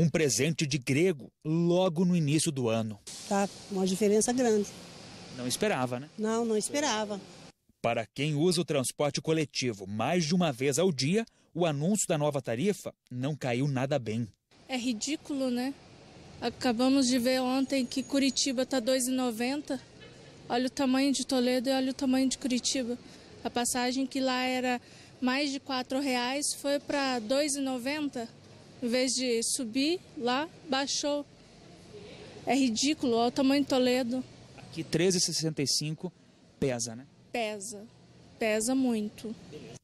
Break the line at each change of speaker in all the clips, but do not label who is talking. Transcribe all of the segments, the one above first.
Um presente de grego logo no início do ano.
Tá uma diferença grande.
Não esperava, né?
Não, não esperava.
Para quem usa o transporte coletivo mais de uma vez ao dia, o anúncio da nova tarifa não caiu nada bem.
É
ridículo, né? Acabamos de ver ontem que Curitiba está 2,90. Olha o tamanho de Toledo e olha o tamanho de Curitiba. A passagem que lá era mais de R$ reais foi para 2,90 em vez de subir lá, baixou. É ridículo, olha o tamanho de Toledo.
Aqui 13,65 pesa, né?
Pesa, pesa muito.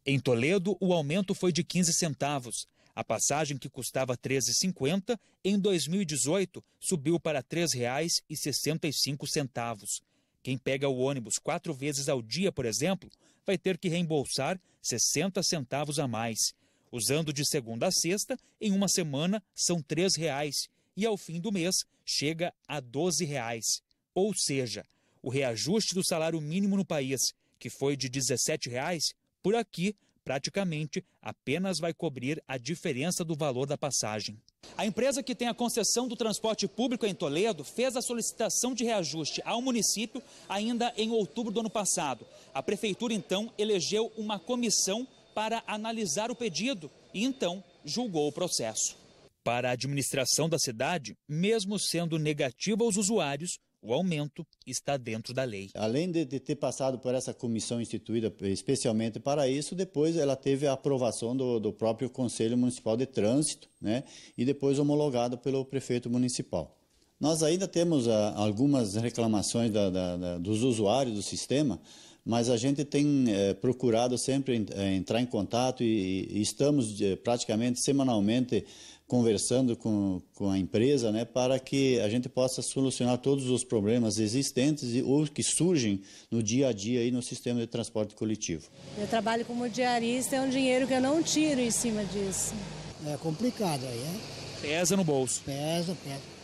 Em Toledo, o aumento foi de 15 centavos. A passagem que custava R$ 13,50 em 2018 subiu para R$ 3,65. Quem pega o ônibus quatro vezes ao dia, por exemplo, vai ter que reembolsar 60 centavos a mais. Usando de segunda a sexta, em uma semana são R$ 3,00 e ao fim do mês chega a R$ 12,00. Ou seja, o reajuste do salário mínimo no país, que foi de R$ 17,00, por aqui praticamente apenas vai cobrir a diferença do valor da passagem. A empresa que tem a concessão do transporte público em Toledo fez a solicitação de reajuste ao município ainda em outubro do ano passado. A prefeitura então elegeu uma comissão para analisar o pedido e então julgou o processo. Para a administração da cidade, mesmo sendo negativa aos usuários, o aumento está
dentro da lei. Além de, de, ter passado por essa comissão instituída especialmente para isso, depois ela teve a aprovação do, do próprio Conselho Municipal de Trânsito, né? E depois homologado pelo prefeito municipal. Nós ainda temos a, ah, algumas reclamações da, da, da, dos usuários do sistema, mas a gente tem é, procurado sempre eh, entrar em contato e, e estamos eh, praticamente semanalmente conversando com, com a empresa né, para que a gente possa solucionar todos os problemas existentes e, ou que surgem no dia a dia aí no sistema de transporte coletivo.
Eu trabalho como diarista, é um dinheiro que eu não tiro em cima disso. É complicado aí, né?
Pesa no bolso. Pesa, pesa.